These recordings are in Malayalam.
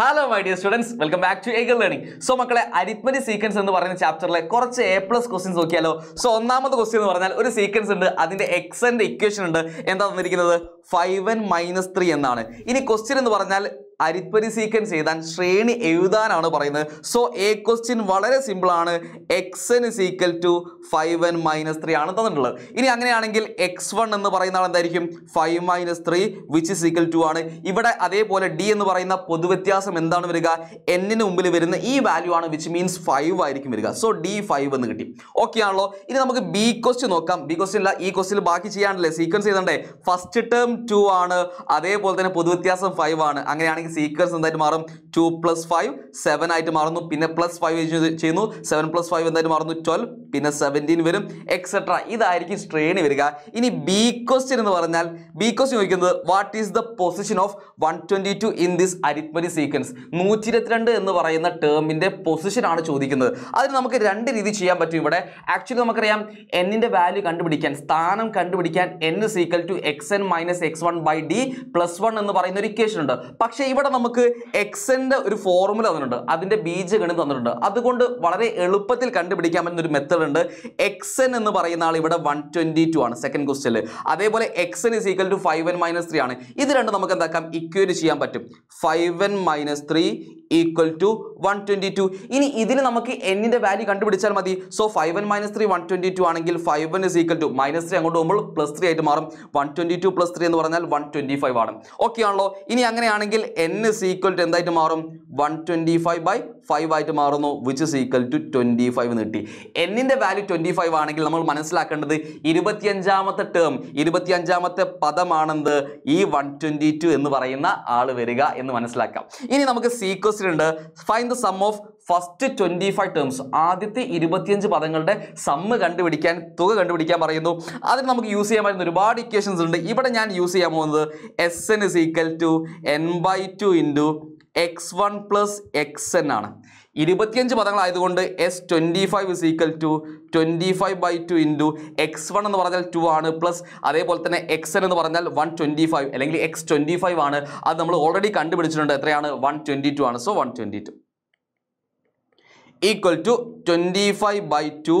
hello my dear students welcome back to eagle learning so മക്കളെ അരിത്മതി സീക്വൻസ് എന്ന് പറയുന്ന ചാപ്റ്ററിലെ കുറച്ച് എ പ്ലസ് ക്വസ്റ്റ്യൻസ് നോക്കിയാലോ സോ ഒന്നാമത് ക്വസ്റ്റ്യൻ എന്ന് പറഞ്ഞാൽ ഒരു സീക്വൻസ് ഉണ്ട് അതിന്റെ എക്സന്റെ ഇക്വേഷൻ ഉണ്ട് എന്താ തന്നിരിക്കുന്നത് ഫൈവ് എൻ മൈനസ് ത്രീ എന്നാണ് ഇനി ക്വസ്റ്റ്യൻ എന്ന് പറഞ്ഞാൽ അരിപ്പരി സീക്വൻസ് എഴുതാൻ ശ്രേണി എഴുതാനാണ് പറയുന്നത് സോ എ ക്വസ്റ്റ്യൻ വളരെ സിമ്പിളാണ് X N is equal to five N minus three ആണ് തന്നിട്ടുള്ളത് ഇനി അങ്ങനെയാണെങ്കിൽ എക്സ് വൺ എന്ന് പറയുന്ന ആളെന്തായിരിക്കും എന്തായിരിക്കും five minus three which equal to ആണ് ഇവിടെ അതേപോലെ ഡി എന്ന് പറയുന്ന പൊതുവ്യത്യാസം എന്താണ് വരിക എന്നിന് മുമ്പിൽ വരുന്ന ഈ വാല്യൂ ആണ് വിച്ച് മീൻസ് ഫൈവ് ആയിരിക്കും വരിക സോ ഡി ഫൈവ് എന്ന് കിട്ടി ഓക്കെ ആണല്ലോ ഇനി നമുക്ക് ബി ക്വസ്റ്റ്യൻ നോക്കാം ബി ക്വസ്റ്റ്യൻ അല്ല ഈ ക്വസ്റ്റ്യൻ ബാക്കി ചെയ്യാണല്ലേ സീക്വൻസ് ചെയ്തണ്ടേ ഫസ്റ്റ് ടേം ടു ആണ് അതേപോലെ തന്നെ പൊതുവ്യത്യാസം ഫൈവ് ആണ് അങ്ങനെയാണെങ്കിൽ അല്ലെങ്കിൽ സീക്വൻസ് എന്തായിട്ട് മാറും ടു പ്ലസ് ഫൈവ് സെവൻ ആയിട്ട് മാറുന്നു പിന്നെ പ്ലസ് ഫൈവ് ചെയ്യുന്നു സെവൻ പ്ലസ് ഫൈവ് എന്തായിട്ട് മാറുന്നു ട്വൽവ് പിന്നെ സെവൻറ്റീൻ വരും എക്സെട്ര ഇതായിരിക്കും ശ്രേണി വരിക ഇനി ബി ക്വസ്റ്റ്യൻ എന്ന് പറഞ്ഞാൽ ബി ക്വസ്റ്റ്യൻ ചോദിക്കുന്നത് what is the position of one twenty two in this arithmetic sequence നൂറ്റി ഇരുപത്തിരണ്ട് എന്ന് പറയുന്ന ടേമിൻ്റെ പൊസിഷനാണ് ചോദിക്കുന്നത് അതിന് നമുക്ക് രണ്ട് രീതി ചെയ്യാൻ പറ്റും ഇവിടെ ആക്ച്വലി നമുക്കറിയാം എന്നിൻ്റെ വാല്യൂ കണ്ടുപിടിക്കാൻ സ്ഥാനം കണ്ടുപിടിക്കാൻ N is equal to X N minus X one by D plus one എന്ന് പറയുന്ന ഒരു ഇക്വേഷൻ ഉണ്ട് പക്ഷേ ഇവിടെ നമുക്ക് എക്സിന്റെ ഒരു ഫോർമുല തന്നിട്ടുണ്ട് അതിന്റെ ബീജഗണിതം തന്നിട്ടുണ്ട് അതുകൊണ്ട് വളരെ എളുപ്പത്തിൽ കണ്ടുപിടിക്കാൻ പറ്റുന്ന ഒരു മെത്തേഡ് ഉണ്ട് എക്സൻ എന്ന് പറയുന്ന ആൾ ഇവിടെ വൺ ട്വന്റി ടു ആണ് സെക്കൻഡ് ക്വസ്റ്റ്യനിൽ അതേപോലെ X N is equal to five N minus three ആണ് ഇത് രണ്ട് നമുക്ക് എന്താക്കാം ഇക്വേറ്റ് ചെയ്യാൻ പറ്റും five N minus three equal to one twenty two ഇനി ഇതിൽ നമുക്ക് എന്നിൻ്റെ വാല്യൂ കണ്ടുപിടിച്ചാൽ മതി so five one minus three one twenty two ആണെങ്കിൽ five one is equal to minus three അങ്ങോട്ട് പോകുമ്പോൾ പ്ലസ് ത്രീ ആയിട്ട് മാറും one twenty two plus three എന്ന് പറഞ്ഞാൽ വൺ ട്വൻറ്റി ഫൈവ് ആണ് ഓക്കെ ആണല്ലോ ഇനി അങ്ങനെയാണെങ്കിൽ എൻ ഇസ് ഈക്വൽ ടു എന്തായിട്ട് മാറും one twenty five by five ആയിട്ട് മാറുന്നു which is equal to twenty five കിട്ടി എന്നിൻ്റെ വാല്യൂ ട്വൻറ്റി ഫൈവ് ആണെങ്കിൽ നമ്മൾ മനസ്സിലാക്കേണ്ടത് ഇരുപത്തിയഞ്ചാമത്തെ ടേം ഇരുപത്തിയഞ്ചാമത്തെ പദമാണെന്ത് ഈ വൺ ട്വൻറ്റി ടു എന്ന് പറയുന്ന ആൾ വരിക എന്ന് മനസ്സിലാക്കാം ഇനി നമുക്ക് സീക്വൻസിൽ ഉണ്ട് find the sum of first twenty five terms ആദ്യത്തെ ഇരുപത്തിയഞ്ച് പദങ്ങളുടെ സമ്മ് കണ്ടുപിടിക്കാൻ തുക കണ്ടുപിടിക്കാൻ പറയുന്നു അതിന് നമുക്ക് യൂസ് ചെയ്യാൻ പറ്റുന്ന ഒരുപാട് ഇക്വേഷൻസ് ഉണ്ട് ഇവിടെ ഞാൻ യൂസ് ചെയ്യാൻ പോകുന്നത് S N is equal to N by two into X one plus X N ആണ് ഇരുപത്തിയഞ്ച് പദങ്ങളായതുകൊണ്ട് S twenty five is equal to twenty five by two into X one എന്ന് പറഞ്ഞാൽ ടു ആണ് പ്ലസ് അതേപോലെ തന്നെ എക്സ് എൻ എന്ന് പറഞ്ഞാൽ വൺ ട്വൻറ്റി ഫൈവ് അല്ലെങ്കിൽ എക്സ് ട്വൻറ്റി ഫൈവ് ആണ് അത് നമ്മൾ ഓൾറെഡി കണ്ടുപിടിച്ചിട്ടുണ്ട് എത്രയാണ് വൺ ട്വൻറ്റി ടു ആണ് so one twenty two equal to twenty five by two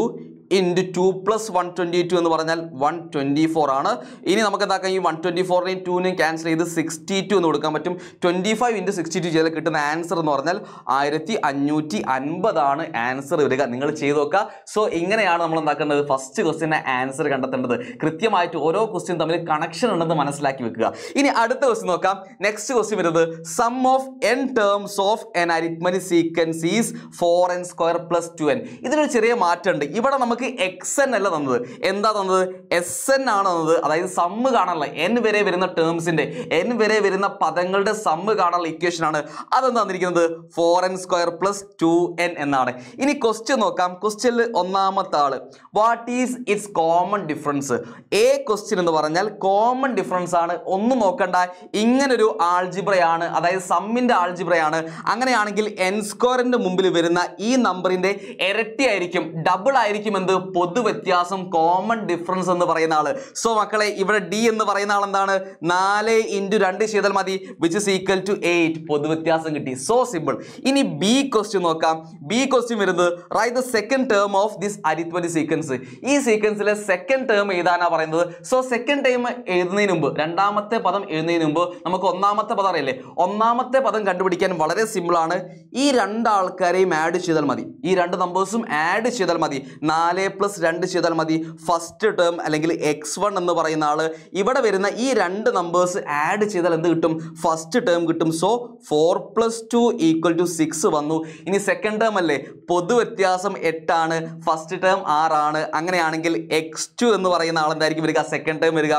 into two plus one twenty two എന്ന് പറഞ്ഞാൽ വൺ ട്വൻറ്റി ഫോർ ആണ് ഇനി നമുക്ക് എന്താക്കാം ഈ വൺ ട്വൻറ്റി ഫോറിനെയും ടൂനെയും ക്യാൻസൽ ചെയ്ത് സിക്സ്റ്റി ടു എന്ന് കൊടുക്കാൻ പറ്റും twenty five into sixty two ചെയ്താൽ കിട്ടുന്ന ആൻസർ എന്ന് പറഞ്ഞാൽ ആയിരത്തി അഞ്ഞൂറ്റി അൻപതാണ് ആൻസർ വരിക നിങ്ങൾ ചെയ്ത് നോക്കുക സോ ഇങ്ങനെയാണ് നമ്മൾ എന്താക്കേണ്ടത് ഫസ്റ്റ് ക്വസ്റ്റിൻ്റെ ആൻസർ കണ്ടെത്തേണ്ടത് കൃത്യമായിട്ട് ഓരോ ക്വസ്റ്റ്യൻ തമ്മിൽ കണക്ഷൻ ഉണ്ടെന്ന് മനസ്സിലാക്കി വെക്കുക ഇനി അടുത്ത ക്വസ്റ്റ്യൻ നോക്കാം നെക്സ്റ്റ് ക്വസ്റ്റ്യൻ വരുന്നത് sum of N terms of N arithmetic sequence is four N square plus two N ഇതിനൊരു ചെറിയ മാറ്റമുണ്ട് ഇവിടെ നമുക്ക് നമുക്ക് എക്സ് എൻ അല്ല തന്നത് എന്താ തന്നത് എസ് എൻ ആണ് തന്നത് അതായത് സമ്മ് കാണാനുള്ള എൻ വരെ വരുന്ന ടേംസിന്റെ എൻ വരെ വരുന്ന പദങ്ങളുടെ സമ്മ് കാണാനുള്ള ഇക്വേഷനാണ് അതെന്താ തന്നിരിക്കുന്നത് four N square plus two N എന്നാണ് ഇനി ക്വസ്റ്റ്യൻ നോക്കാം ക്വസ്റ്റ്യനിൽ ഒന്നാമത്തെ ആള് what is its common difference A question എന്ന് പറഞ്ഞാൽ കോമൺ ഡിഫറൻസ് ആണ് ഒന്നും നോക്കണ്ട ഇങ്ങനൊരു ആൾജിബ്രയാണ് അതായത് സമ്മിന്റെ ആൾജിബ്രയാണ് അങ്ങനെയാണെങ്കിൽ എൻ സ്ക്വയറിന്റെ മുമ്പിൽ വരുന്ന ഈ നമ്പറിന്റെ ഇരട്ടി ആയിരിക്കും ഡബിൾ ആയിരിക്കും എന്ത് പൊതുവ്യത്യാസം കോമൺ ഡിഫറൻസ് എന്ന് പറയുന്ന ആള് സോ മക്കളെ ഇവിടെ ഡി എന്ന് പറയുന്ന ആൾ എന്താണ് നാല് ഇൻറ്റു രണ്ട് ചെയ്താൽ മതി which is equal to eight പൊതുവ്യത്യാസം കിട്ടി സോ സിമ്പിൾ ഇനി ബി ക്വസ്റ്റ്യൻ നോക്കാം ബി ക്വസ്റ്റ്യൻ വരുന്നത് write the second term of this arithmetic sequence ഈ സീക്വൻസിലെ സെക്കൻഡ് ടേം എഴുതാനാണ് പറയുന്നത് സോ സെക്കൻഡ് ടേം എഴുതുന്നതിന് മുമ്പ് രണ്ടാമത്തെ പദം എഴുതുന്നതിന് മുമ്പ് നമുക്ക് ഒന്നാമത്തെ പദം അറിയില്ലേ ഒന്നാമത്തെ പദം കണ്ടുപിടിക്കാൻ വളരെ സിമ്പിൾ ആണ് ഈ രണ്ടാൾക്കാരെയും ആഡ് ചെയ്താൽ മതി ഈ രണ്ട് നമ്പേഴ്സും ആഡ് ചെയ്താൽ മതി നാല് നാല് പ്ലസ് രണ്ട് ചെയ്താൽ മതി ഫസ്റ്റ് ടേം അല്ലെങ്കിൽ എക്സ് വൺ എന്ന് പറയുന്ന ആൾ ഇവിടെ വരുന്ന ഈ രണ്ട് നമ്പേഴ്സ് ആഡ് ചെയ്താൽ എന്ത് കിട്ടും ഫസ്റ്റ് ടേം കിട്ടും so four plus two equal to six വന്നു ഇനി സെക്കൻഡ് ടേം അല്ലേ പൊതു വ്യത്യാസം എട്ടാണ് ഫസ്റ്റ് ടേം ആറാണ് അങ്ങനെയാണെങ്കിൽ എക്സ് ടു എന്ന് പറയുന്ന ആൾ എന്തായിരിക്കും വരിക സെക്കൻഡ് ടേം വരിക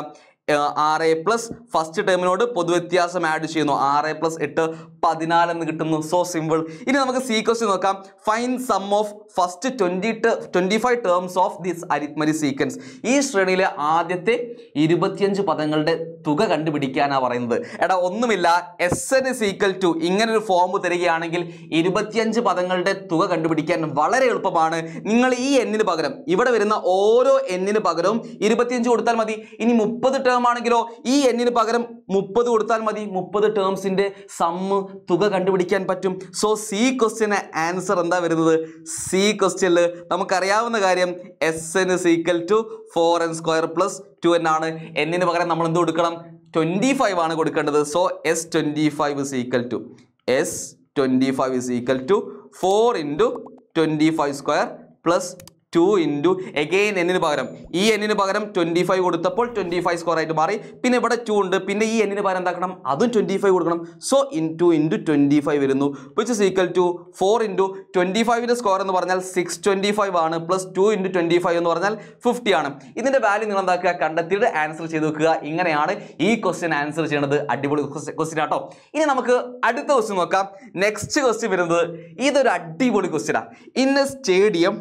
ആർ എ പ്ലസ് ഫസ്റ്റ് ടേമിനോട് പൊതുവ്യത്യാസം ആഡ് ചെയ്യുന്നു ആർ എ പ്ലസ് എട്ട് പതിനാല് എന്ന് കിട്ടുന്നു സോ സിമ്പിൾ ഇനി നമുക്ക് സി ക്വസ്റ്റ്യൻ നോക്കാം find sum of first twenty twenty five terms of this arithmetic sequence ഈ ശ്രേണിയിലെ ആദ്യത്തെ ഇരുപത്തിയഞ്ച് പദങ്ങളുടെ തുക കണ്ടുപിടിക്കാനാണ് പറയുന്നത് എടാ ഒന്നുമില്ല S N is equal equal to ഒരു ഫോം തരികയാണെങ്കിൽ ഇരുപത്തിയഞ്ച് പദങ്ങളുടെ തുക കണ്ടുപിടിക്കാൻ വളരെ എളുപ്പമാണ് നിങ്ങൾ ഈ എന്നിന് പകരം ഇവിടെ വരുന്ന ഓരോ എന്നിന് പകരവും ഇരുപത്തിയഞ്ച് കൊടുത്താൽ മതി ഇനി മുപ്പത് ടേം ആണെങ്കിലോ ഈ എന്നിന് പകരം മുപ്പത് കൊടുത്താൽ മതി മുപ്പത് ടേംസിൻ്റെ സമ്മ് തുക കണ്ടുപിടിക്കാൻ പറ്റും സോ സി ക്വസ്റ്റ്യന് ആൻസർ എന്താ വരുന്നത് സി ക്വസ്റ്റ്യനിൽ നമുക്കറിയാവുന്ന കാര്യം S N is equal to four N square plus two N ആണ് എന്നിന് പകരം നമ്മൾ എന്ത് കൊടുക്കണം ട്വൻറ്റി ഫൈവ് ആണ് കൊടുക്കേണ്ടത് so S twenty five is equal to S twenty five is equal to four into twenty five square plus two into again എന്നിന് പകരം ഈ എന്നിന് പകരം ട്വൻറ്റി ഫൈവ് കൊടുത്തപ്പോൾ ട്വൻറ്റി ഫൈവ് സ്കോർ ആയിട്ട് മാറി പിന്നെ ഇവിടെ ടു ഉണ്ട് പിന്നെ ഈ എന്നിന് പകരം എന്താക്കണം അതും ട്വൻറ്റി ഫൈവ് കൊടുക്കണം so N two into twenty five വരുന്നു which is equal to four into twenty ഫൈവിൻ്റെ സ്കോർ എന്ന് പറഞ്ഞാൽ സിക്സ് ട്വൻറ്റി ഫൈവ് ആണ് plus two into twenty five എന്ന് പറഞ്ഞാൽ ഫിഫ്റ്റി ആണ് ഇതിൻ്റെ വാല്യൂ നിങ്ങൾ എന്താക്കുക കണ്ടെത്തിയിട്ട് ആൻസർ ചെയ്ത് വെക്കുക ഇങ്ങനെയാണ് ഈ ക്വസ്റ്റ്യൻ ആൻസർ ചെയ്യണത് അടിപൊളി ക്വസ്റ്റ്യൻ ആട്ടോ ഇനി നമുക്ക് അടുത്ത ക്വസ്റ്റ്യൻ നോക്കാം നെക്സ്റ്റ് ക്വസ്റ്റ്യൻ വരുന്നത് ഇതൊരു അടിപൊളി ക്വസ്റ്റ്യനാണ് ഇന്ന് സ്റ്റേഡിയം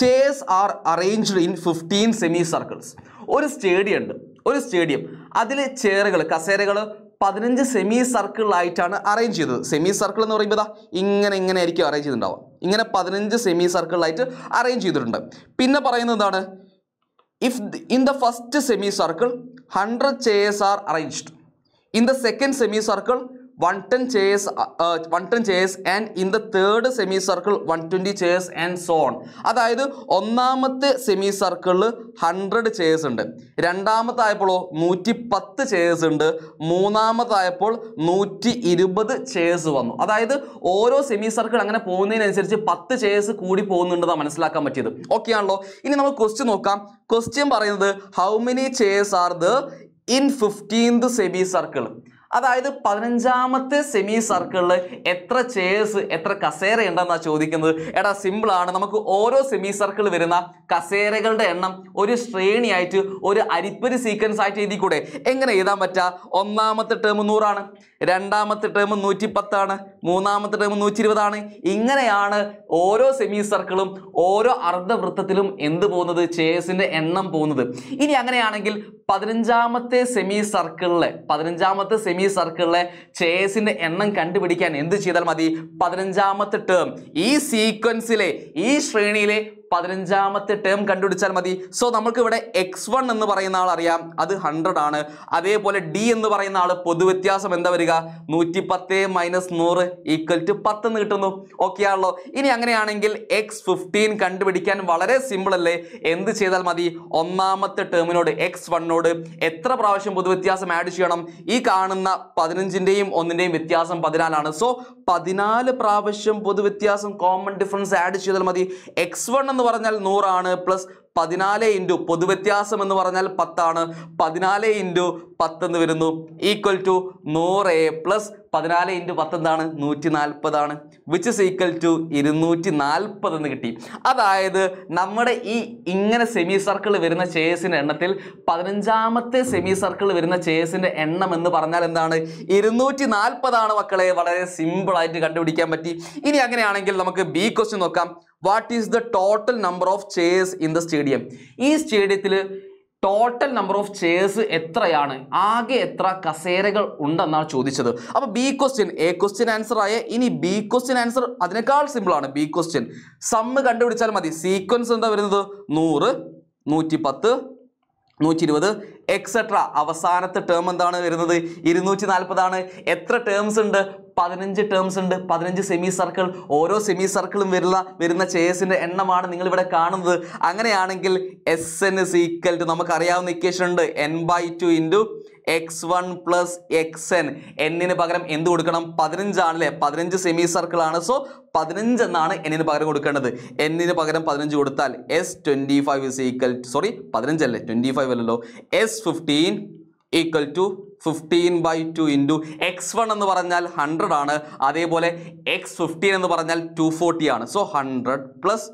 ചേസ് are arranged in fifteen semi circles ഒരു സ്റ്റേഡിയം ഉണ്ട് ഒരു സ്റ്റേഡിയം അതിലെ ചെയറുകൾ കസേരകൾ പതിനഞ്ച് സെമി സർക്കിളായിട്ടാണ് അറേഞ്ച് ചെയ്തത് സെമി സർക്കിൾ എന്ന് പറയുമ്പോൾ ഇങ്ങനെ ഇങ്ങനെ ആയിരിക്കും അറേഞ്ച് ചെയ്തിട്ടുണ്ടാവുക ഇങ്ങനെ പതിനഞ്ച് സെമി സർക്കിളായിട്ട് അറേഞ്ച് ചെയ്തിട്ടുണ്ട് പിന്നെ പറയുന്നത് എന്താണ് if in the first semi circle hundred chairs R arranged in the second semi circle one ten chase one ten chase and in the third semi circle one twenty chase and zone അതായത് ഒന്നാമത്തെ സെമി സർക്കിളിൽ ഹൺഡ്രഡ് ചേസ് ഉണ്ട് രണ്ടാമത്തായപ്പോഴോ നൂറ്റി പത്ത് ചേസ് ഉണ്ട് മൂന്നാമതായപ്പോൾ നൂറ്റി ഇരുപത് ചേസ് വന്നു അതായത് ഓരോ സെമി സർക്കിൾ അങ്ങനെ പോകുന്നതിനനുസരിച്ച് പത്ത് ചേസ് കൂടി പോകുന്നുണ്ടെന്നാണ് മനസ്സിലാക്കാൻ പറ്റിയത് ഓക്കെ ആണല്ലോ ഇനി നമുക്ക് ക്വസ്റ്റ്യൻ നോക്കാം ക്വസ്റ്റ്യൻ പറയുന്നത് ഹൗ മെനി ചേസ് are there in fifteenth semi circle അതായത് പതിനഞ്ചാമത്തെ സെമി സർക്കിളിൽ എത്ര ചേഴ്സ് എത്ര കസേര ഉണ്ടെന്നാ ചോദിക്കുന്നത് എടാ സിമ്പിൾ ആണ് നമുക്ക് ഓരോ സെമി സർക്കിൾ വരുന്ന കസേരകളുടെ എണ്ണം ഒരു ശ്രേണിയായിട്ട് ഒരു അരിപ്പരി സീക്വൻസ് ആയിട്ട് എഴുതി കൂടെ എങ്ങനെ എഴുതാൻ പറ്റുക ഒന്നാമത്തെ ടേം നൂറാണ് രണ്ടാമത്തെ ടേം നൂറ്റി പത്താണ് മൂന്നാമത്തെ ടേം നൂറ്റി ഇരുപതാണ് ഇങ്ങനെയാണ് ഓരോ സെമി സർക്കിളും ഓരോ അർദ്ധവൃത്തത്തിലും എന്ത് പോകുന്നത് ചേസിൻ്റെ എണ്ണം പോകുന്നത് ഇനി അങ്ങനെയാണെങ്കിൽ പതിനഞ്ചാമത്തെ സെമി സർക്കിളിലെ പതിനഞ്ചാമത്തെ സെമി സർക്കിളിലെ ചേസിൻ്റെ എണ്ണം കണ്ടുപിടിക്കാൻ എന്ത് ചെയ്താൽ മതി പതിനഞ്ചാമത്തെ ടേം ഈ സീക്വൻസിലെ ഈ ശ്രേണിയിലെ പതിനഞ്ചാമത്തെ ടേം കണ്ടുപിടിച്ചാൽ മതി സോ നമുക്ക് ഇവിടെ എക്സ് വൺ എന്ന് പറയുന്ന ആൾ അറിയാം അത് ഹൺഡ്രഡ് ആണ് അതേപോലെ ഡി എന്ന് പറയുന്ന ആൾ പൊതുവ്യത്യാസം എന്താ വരിക നൂറ്റി പത്ത് മൈനസ് നൂറ് ഈക്വൽ ടു പത്ത് എന്ന് കിട്ടുന്നു ഓക്കെ ആണല്ലോ ഇനി അങ്ങനെയാണെങ്കിൽ എക്സ് ഫിഫ്റ്റീൻ കണ്ടുപിടിക്കാൻ വളരെ സിമ്പിൾ അല്ലേ എന്ത് ചെയ്താൽ മതി ഒന്നാമത്തെ ടേമിനോട് എക്സ് വണ്ണോട് എത്ര പ്രാവശ്യം പൊതുവ്യത്യാസം ആഡ് ചെയ്യണം ഈ കാണുന്ന പതിനഞ്ചിൻ്റെയും ഒന്നിൻ്റെയും വ്യത്യാസം പതിനാലാണ് സോ പതിനാല് പ്രാവശ്യം പൊതുവ്യത്യാസം കോമൺ ഡിഫറൻസ് ആഡ് ചെയ്താൽ മതി എക്സ് വൺ എന്ന് പറഞ്ഞാൽ നൂറാണ് പ്ലസ് പതിനാല് ഇൻറ്റു പൊതുവ്യത്യാസം എന്ന് പറഞ്ഞാൽ പത്താണ് പതിനാല് ഇൻറ്റു പത്ത് എന്ന് വരുന്നു ഈക്വൽ ടു നൂറ് എ പ്ലസ് പതിനാല് ഇൻറ്റു പത്ത് എന്താണ് നൂറ്റി നാൽപ്പതാണ് വിച്ച് ഇസ് ഈക്വൽ ടു ഇരുന്നൂറ്റി നാൽപ്പത് എന്ന് കിട്ടി അതായത് നമ്മുടെ ഈ ഇങ്ങനെ സെമി സർക്കിൾ വരുന്ന ചേസിൻ്റെ എണ്ണത്തിൽ പതിനഞ്ചാമത്തെ സെമി സർക്കിൾ വരുന്ന ചേസിൻ്റെ എണ്ണം എന്ന് പറഞ്ഞാൽ എന്താണ് ഇരുന്നൂറ്റി നാൽപ്പതാണ് മക്കളെ വളരെ സിമ്പിളായിട്ട് കണ്ടുപിടിക്കാൻ പറ്റി ഇനി അങ്ങനെയാണെങ്കിൽ നമുക്ക് ബി ക്വസ്റ്റ്യൻ നോക്കാം what is the total number of chairs in the stadium ഈ സ്റ്റേഡിയത്തിൽ ടോട്ടൽ നമ്പർ ഓഫ് ചെയേഴ്സ് എത്രയാണ് ആകെ എത്ര കസേരകൾ ഉണ്ടെന്നാണ് ചോദിച്ചത് അപ്പൊ B question A question answer ആയ ഇനി ബി ക്വസ്റ്റ്യൻ ആൻസർ അതിനേക്കാൾ സിമ്പിൾ ആണ് ബി ക്വസ്റ്റ്യൻ സമ്മ് കണ്ടുപിടിച്ചാൽ മതി സീക്വൻസ് എന്താ വരുന്നത് നൂറ് നൂറ്റി പത്ത് നൂറ്റി ഇരുപത് എക്സെട്ര അവസാനത്തെ ടേം എന്താണ് വരുന്നത് ഇരുന്നൂറ്റി നാൽപ്പതാണ് എത്ര ടേംസ് ഉണ്ട് പതിനഞ്ച് ടേംസ് ഉണ്ട് പതിനഞ്ച് സെമി സർക്കിൾ ഓരോ സെമി സർക്കിളും വരുന്ന വരുന്ന ചേസിൻ്റെ എണ്ണമാണ് നിങ്ങളിവിടെ കാണുന്നത് അങ്ങനെയാണെങ്കിൽ S N is equal to നമുക്കറിയാവുന്ന ഇക്വേഷൻ ഉണ്ട് N by two into X one plus X N എന്നിന് പകരം എന്ത് കൊടുക്കണം പതിനഞ്ചാണല്ലേ പതിനഞ്ച് സെമി സർക്കിളാണ് സോ പതിനഞ്ച് എന്നാണ് എന്നിന് പകരം കൊടുക്കേണ്ടത് എന്നിന് പകരം പതിനഞ്ച് കൊടുത്താൽ S twenty five is equal sorry പതിനഞ്ചല്ലേ ട്വൻറ്റി ഫൈവ് അല്ലല്ലോ S fifteen equal to fifteen by two into X one എന്ന് പറഞ്ഞാൽ ഹൺഡ്രഡ് ആണ് അതേപോലെ എക്സ് ഫിഫ്റ്റീൻ എന്ന് പറഞ്ഞാൽ ടു ഫോർട്ടി ആണ് so hundred plus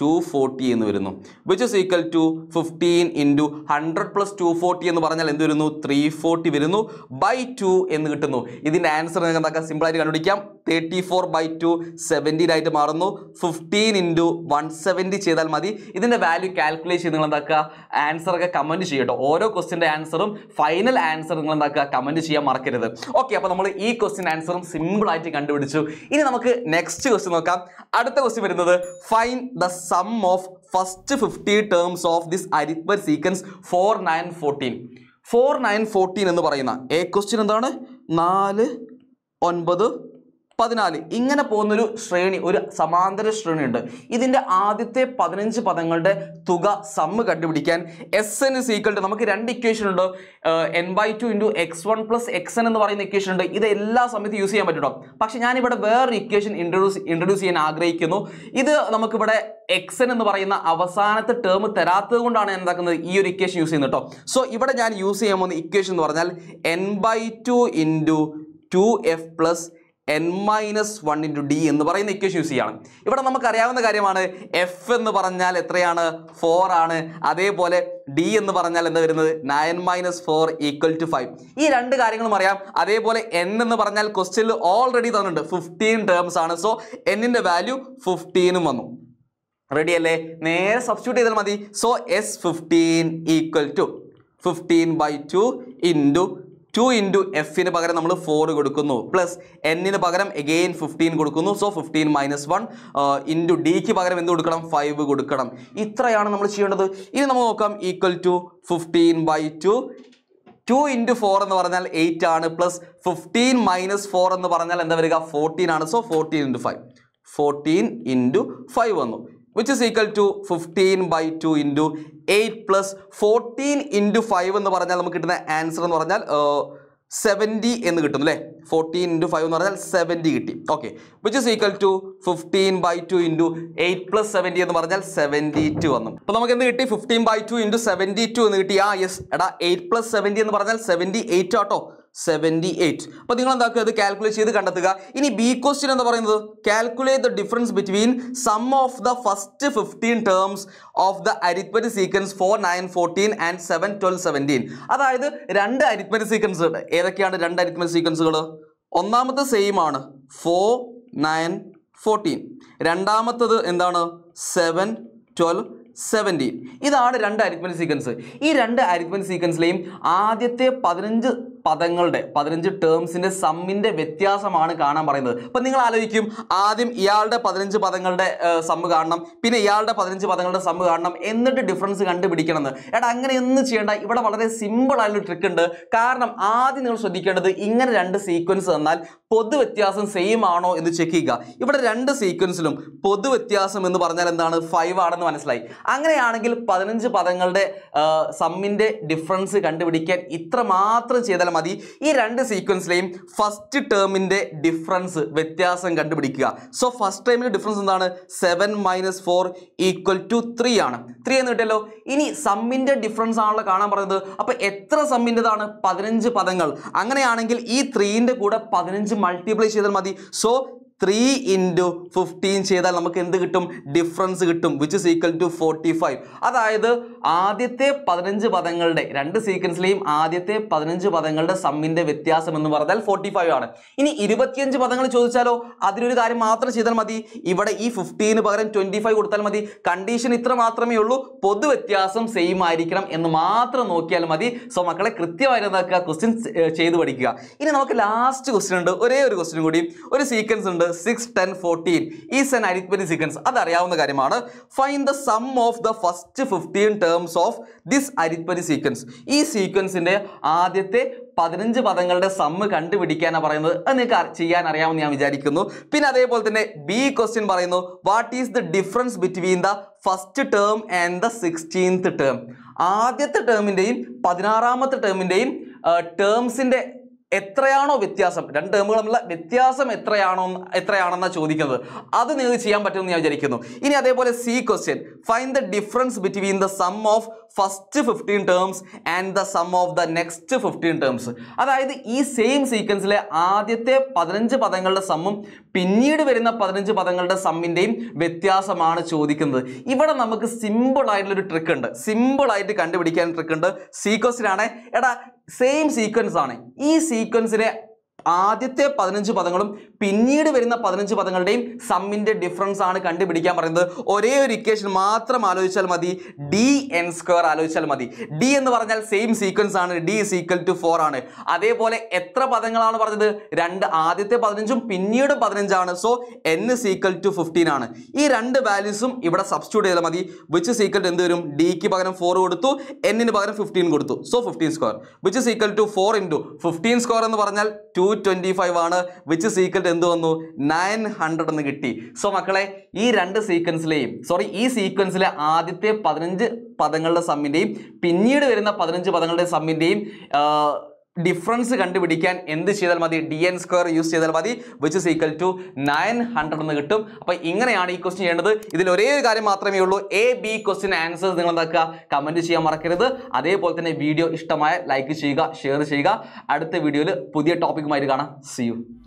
two forty എന്ന് വരുന്നു which is equal to fifteen into hundred plus two forty എന്ന് പറഞ്ഞാൽ എന്ത് വരുന്നു ത്രീ ഫോർട്ടി വരുന്നു ബൈ ടു എന്ന് കിട്ടുന്നു ഇതിൻ്റെ ആൻസർ നിങ്ങൾക്ക് എന്താക്കാം സിമ്പിളായിട്ട് കണ്ടുപിടിക്കാം thirty four by two seventeen ആയിട്ട് മാറുന്നു ഫിഫ്റ്റീൻ ഇൻറ്റു വൺ സെവൻറ്റി ചെയ്താൽ മതി ഇതിൻ്റെ വാല്യൂ കാൽക്കുലേറ്റ് ചെയ്ത് നിങ്ങൾ എന്താക്കുക ആൻസറൊക്കെ കമൻറ്റ് ചെയ്യട്ടോ ഓരോ ക്വസ്റ്റിൻ്റെ ആൻസറും ഫൈനൽ ആൻസർ നിങ്ങൾ എന്താക്കുക കമൻറ്റ് ചെയ്യാൻ മറക്കരുത് ഓക്കെ അപ്പോൾ നമ്മൾ ഈ ക്വസ്റ്റ്യൻ ആൻസറും സിമ്പിളായിട്ട് കണ്ടുപിടിച്ചു ഇനി നമുക്ക് നെക്സ്റ്റ് ക്വസ്റ്റ്യൻ നോക്കാം അടുത്ത ക്വസ്റ്റ്യൻ വരുന്നത് find the sum of first fifty terms of this അരിപ്പർ sequence four nine fourteen four nine fourteen എന്ന് പറയുന്ന എ ക്വസ്റ്റ്യൻ എന്താണ് നാല് ഒൻപത് പതിനാല് ഇങ്ങനെ പോകുന്നൊരു ശ്രേണി ഒരു സമാന്തര ശ്രേണി ഉണ്ട് ഇതിൻ്റെ ആദ്യത്തെ പതിനഞ്ച് പദങ്ങളുടെ തുക സമ്മ് കണ്ടുപിടിക്കാൻ എസ് എൻ സീക്വൽ ടു നമുക്ക് രണ്ട് ഇക്വേഷൻ ഉണ്ട് N by two into X one plus X N എന്ന് പറയുന്ന ഇക്വേഷൻ ഉണ്ട് ഇത് എല്ലാ സമയത്തും യൂസ് ചെയ്യാൻ പറ്റും പക്ഷെ ഞാനിവിടെ വേറൊരു ഇക്വേഷൻ ഇൻട്രൊഡ്യൂസ് ഇൻട്രൊഡ്യൂസ് ചെയ്യാൻ ആഗ്രഹിക്കുന്നു ഇത് നമുക്കിവിടെ എക്സ് എൻ എന്ന് പറയുന്ന അവസാനത്തെ ടേം തരാത്തത് കൊണ്ടാണ് എന്താക്കുന്നത് ഈ ഒരു ഇക്വേഷൻ യൂസ് ചെയ്യുന്നത് കേട്ടോ സോ ഇവിടെ ഞാൻ യൂസ് ചെയ്യാൻ പോകുന്ന ഇക്വേഷൻ എന്ന് പറഞ്ഞാൽ N by two into two F plus N minus one into D എന്ന് പറയുന്ന ഇക്വേഷൻ യൂസ് ചെയ്യാണ് ഇവിടെ നമുക്കറിയാവുന്ന കാര്യമാണ് എഫ് എന്ന് പറഞ്ഞാൽ എത്രയാണ് ഫോർ ആണ് അതേപോലെ ഡി എന്ന് പറഞ്ഞാൽ എന്താ വരുന്നത് nine minus four equal to five ഈ രണ്ട് കാര്യങ്ങളും അറിയാം അതേപോലെ എൻ എന്ന് പറഞ്ഞാൽ ക്വസ്റ്റ്യനിൽ ഓൾറെഡി തന്നിട്ടുണ്ട് ഫിഫ്റ്റീൻ ടേംസ് ആണ് സോ എന്നിൻ്റെ വാല്യൂ ഫിഫ്റ്റീനും വന്നു റെഡി അല്ലേ നേരെ സബ്സ്റ്റിറ്റ്യൂട്ട് ചെയ്താൽ മതി so S fifteen equal to fifteen by two into two into എഫിന് പകരം നമ്മൾ ഫോർ കൊടുക്കുന്നു പ്ലസ് എന്നിന് പകരം എഗെയിൻ ഫിഫ്റ്റീൻ കൊടുക്കുന്നു so fifteen minus one into ഡിക്ക് പകരം എന്ത് കൊടുക്കണം ഫൈവ് കൊടുക്കണം ഇത്രയാണ് നമ്മൾ ചെയ്യേണ്ടത് ഇനി നമുക്ക് നോക്കാം equal to fifteen by two two into four എന്ന് പറഞ്ഞാൽ എയ്റ്റ് ആണ് പ്ലസ് ഫിഫ്റ്റീൻ മൈനസ് ഫോർ എന്ന് പറഞ്ഞാൽ എന്താ വരിക ഫോർട്ടീൻ ആണ് so fourteen into five fourteen into five വന്നു which is equal to fifteen by two into eight plus fourteen into five എന്ന് പറഞ്ഞാൽ നമുക്ക് കിട്ടുന്ന ആൻസർ എന്ന് പറഞ്ഞാൽ സെവൻറ്റി എന്ന് കിട്ടും അല്ലേ ഫോർട്ടീൻ ഇൻറ്റു ഫൈവ് എന്ന് പറഞ്ഞാൽ സെവൻറ്റി കിട്ടി okay which is equal to fifteen by two into eight plus seventy എന്ന് പറഞ്ഞാൽ സെവൻറ്റി ടു വന്നു അപ്പോൾ നമുക്ക് എന്ത് കിട്ടി fifteen by two into seventy two എന്ന് കിട്ടി ആ യെസ് എടാ എയ്റ്റ് പ്ലസ് സെവൻറ്റി എന്ന് പറഞ്ഞാൽ സെവൻറ്റി എയ്റ്റ് ആട്ടോ സെവൻറ്റി എയ്റ്റ് അപ്പോൾ നിങ്ങൾ എന്താക്കുക അത് കാൽക്കുലേറ്റ് ചെയ്ത് കണ്ടെത്തുക ഇനി ബി ക്വസ്റ്റ്യൻ എന്ന് പറയുന്നത് calculate the difference between sum of the first fifteen terms of the arithmetic sequence four nine fourteen and seven twelve seventeen അതായത് രണ്ട് അരിത്മെറ്റിക് സീക്വൻസ് ഉണ്ട് ഏതൊക്കെയാണ് രണ്ട് അരിത്മെറ്റിക് സീക്വൻസുകൾ ഒന്നാമത്തെ സെയിം ആണ് ഫോർ നയൻ ഫോർട്ടീൻ രണ്ടാമത്തത് എന്താണ് സെവൻ ട്വൽവ് സെവൻറ്റീൻ ഇതാണ് രണ്ട് അരിത്മെൻ്റ് സീക്വൻസ് ഈ രണ്ട് അരിത്മെൻ്റ് സീക്വൻസിലെയും ആദ്യത്തെ പതിനഞ്ച് പദങ്ങളുടെ പതിനഞ്ച് ടേംസിൻ്റെ സമ്മിൻ്റെ വ്യത്യാസമാണ് കാണാൻ പറയുന്നത് അപ്പം നിങ്ങൾ ആലോചിക്കും ആദ്യം ഇയാളുടെ പതിനഞ്ച് പദങ്ങളുടെ സമ്മ് കാണണം പിന്നെ ഇയാളുടെ പതിനഞ്ച് പദങ്ങളുടെ സമ്മ് കാണണം എന്നിട്ട് ഡിഫറൻസ് കണ്ടുപിടിക്കണം എന്ന് എടാ അങ്ങനെ ഒന്നും ചെയ്യേണ്ട ഇവിടെ വളരെ സിമ്പിൾ ആയൊരു ട്രിക്ക് ഉണ്ട് കാരണം ആദ്യം നിങ്ങൾ ശ്രദ്ധിക്കേണ്ടത് ഇങ്ങനെ രണ്ട് സീക്വൻസ് തന്നാൽ പൊതു വ്യത്യാസം സെയിം ആണോ എന്ന് ചെക്ക് ചെയ്യുക ഇവിടെ രണ്ട് സീക്വൻസിലും പൊതു വ്യത്യാസം എന്ന് പറഞ്ഞാൽ എന്താണ് ഫൈവ് ആണെന്ന് മനസ്സിലായി അങ്ങനെയാണെങ്കിൽ പതിനഞ്ച് പദങ്ങളുടെ സമ്മിൻ്റെ ഡിഫറൻസ് കണ്ടുപിടിക്കാൻ ഇത്ര മാത്രം ചെയ്താൽ ചെയ്താൽ മതി ഈ രണ്ട് സീക്വൻസിലെയും ഫസ്റ്റ് ടേമിൻ്റെ ഡിഫറൻസ് വ്യത്യാസം കണ്ടുപിടിക്കുക സോ ഫസ്റ്റ് ടൈമിൽ ഡിഫറൻസ് എന്താണ് seven minus four equal to three ആണ് ത്രീ എന്ന് കിട്ടിയല്ലോ ഇനി സമ്മിൻ്റെ ഡിഫറൻസ് ആണല്ലോ കാണാൻ പറഞ്ഞത് അപ്പോൾ എത്ര സമ്മിൻ്റെതാണ് പതിനഞ്ച് പദങ്ങൾ അങ്ങനെയാണെങ്കിൽ ഈ ത്രീൻ്റെ കൂടെ പതിനഞ്ച് മൾട്ടിപ്ലൈ ചെയ്താൽ മതി സോ ത്രീ ഇൻറ്റു ഫിഫ്റ്റീൻ ചെയ്താൽ നമുക്ക് എന്ത് കിട്ടും ഡിഫറൻസ് കിട്ടും which is equal to forty five അതായത് ആദ്യത്തെ പതിനഞ്ച് പദങ്ങളുടെ രണ്ട് സീക്വൻസിലെയും ആദ്യത്തെ പതിനഞ്ച് പദങ്ങളുടെ സമ്മിൻ്റെ വ്യത്യാസം എന്ന് പറഞ്ഞാൽ ഫോർട്ടി ഫൈവ് ആണ് ഇനി ഇരുപത്തിയഞ്ച് പദങ്ങൾ ചോദിച്ചാലോ അതിനൊരു കാര്യം മാത്രം ചെയ്താൽ മതി ഇവിടെ ഈ ഫിഫ്റ്റീന് പകരം ട്വൻറ്റി ഫൈവ് കൊടുത്താൽ മതി കണ്ടീഷൻ ഇത്ര മാത്രമേ ഉള്ളൂ പൊതു വ്യത്യാസം സെയിം ആയിരിക്കണം എന്ന് മാത്രം നോക്കിയാൽ മതി സോ മക്കളെ കൃത്യമായി എന്താക്കുക ക്വസ്റ്റ്യൻ ചെയ്ത് പഠിക്കുക ഇനി നമുക്ക് ലാസ്റ്റ് ക്വസ്റ്റ്യൻ ഉണ്ട് ഒരേ ഒരു ക്വസ്റ്റ്യൻ കൂടി ഒരു സീക്വൻസ് ഉണ്ട് six ten fourteen is an arithmetic sequence അതറിയാവുന്ന കാര്യമാണ് fine the sum of the first fifteen terms of this arithmetic sequence ഈ സീക്വൻസിൻ്റെ ആദ്യത്തെ പതിനഞ്ച് പദങ്ങളുടെ സമ്മ് കണ്ടുപിടിക്കാനാണ് പറയുന്നത് അത് നിങ്ങൾക്ക് ചെയ്യാൻ അറിയാമെന്ന് ഞാൻ വിചാരിക്കുന്നു പിന്നെ അതേപോലെ തന്നെ ബി ക്വസ്റ്റ്യൻ പറയുന്നു what is the difference between the first term and the sixteenth term ആദ്യത്തെ ടേമിൻ്റെയും പതിനാറാമത്തെ ടേമിൻ്റെയും ടേംസിൻ്റെ എത്രയാണോ വ്യത്യാസം രണ്ട് ടേമുകൾ തമ്മിലുള്ള വ്യത്യാസം എത്രയാണോ എത്രയാണെന്നാണ് ചോദിക്കുന്നത് അത് നിങ്ങൾക്ക് ചെയ്യാൻ പറ്റുമെന്ന് ഞാൻ വിചാരിക്കുന്നു ഇനി അതേപോലെ C question find the difference between the sum of first fifteen terms and the sum of the next fifteen terms അതായത് ഈ സെയിം സീക്വൻസിലെ ആദ്യത്തെ പതിനഞ്ച് പദങ്ങളുടെ സമ്മും പിന്നീട് വരുന്ന പതിനഞ്ച് പദങ്ങളുടെ സമ്മിൻ്റെയും വ്യത്യാസമാണ് ചോദിക്കുന്നത് ഇവിടെ നമുക്ക് സിമ്പിൾ ആയിട്ടുള്ളൊരു ട്രിക്ക് ഉണ്ട് സിമ്പിൾ ആയിട്ട് കണ്ടുപിടിക്കാൻ ട്രിക്ക് ഉണ്ട് സീക്വസ്റ്റിനാണ് എടാ സെയിം സീക്വൻസ് ആണ് ഈ സീക്വൻസിനെ ആദ്യത്തെ പതിനഞ്ച് പദങ്ങളും പിന്നീട് വരുന്ന പതിനഞ്ച് പദങ്ങളുടെയും സമ്മിൻ്റെ ഡിഫറൻസ് ആണ് കണ്ടുപിടിക്കാൻ പറയുന്നത് ഒരേ ഒരു ഇക്വേഷൻ മാത്രം ആലോചിച്ചാൽ മതി ഡി എൻ സ്ക്വയർ ആലോചിച്ചാൽ മതി ഡി എന്ന് പറഞ്ഞാൽ സെയിം സീക്വൻസ് ആണ് D is equal to four ആണ് അതേപോലെ എത്ര പദങ്ങളാണ് പറഞ്ഞത് രണ്ട് ആദ്യത്തെ പതിനഞ്ചും പിന്നീട് പതിനഞ്ചാണ് so N is equal to fifteen ആണ് ഈ രണ്ട് വാല്യൂസും ഇവിടെ സബ്സ്റ്റിറ്റ്യൂട്ട് ചെയ്താൽ മതി വിച്ച് ഇസ് ഈക്വൽ ടു എന്ത് വരും ഡിക്ക് പകരം ഫോർ കൊടുത്തു എന്നിന് പകരം ഫിഫ്റ്റീൻ കൊടുത്തു so fifteen square which is equal to four into fifteen square എന്ന് പറഞ്ഞാൽ ടു ടു ട്വൻറ്റി ഫൈവ് ആണ് വിച്ച് സീക്വൻസ് എന്ത് വന്നു നയൻ ഹൺഡ്രഡ് എന്ന് കിട്ടി സോ മക്കളെ ഈ രണ്ട് സീക്വൻസിലെയും സോറി ഈ സീക്വൻസിലെ ആദ്യത്തെ പതിനഞ്ച് പദങ്ങളുടെ സമ്മിൻ്റെയും പിന്നീട് വരുന്ന പതിനഞ്ച് പദങ്ങളുടെ സമ്മിൻ്റെയും ഡിഫറൻസ് കണ്ടുപിടിക്കാൻ എന്ത് ചെയ്താൽ മതി ഡി എൻ സ്ക്വയർ യൂസ് ചെയ്താൽ മതി which is equal to nine hundred എന്ന് കിട്ടും അപ്പോൾ ഇങ്ങനെയാണ് ഈ ക്വസ്റ്റ്യൻ ചെയ്യേണ്ടത് ഇതിൽ ഒരേ ഒരു കാര്യം മാത്രമേ ഉള്ളൂ എ ബി ക്വസ്റ്റ്യൻ ആൻസർ നിങ്ങൾ എന്താക്കുക കമന്റ് ചെയ്യാൻ മറക്കരുത് അതേപോലെ തന്നെ വീഡിയോ ഇഷ്ടമായ ലൈക്ക് ചെയ്യുക ഷെയർ ചെയ്യുക അടുത്ത വീഡിയോയിൽ പുതിയ ടോപ്പിക്കുമായിട്ട് കാണാം സി യു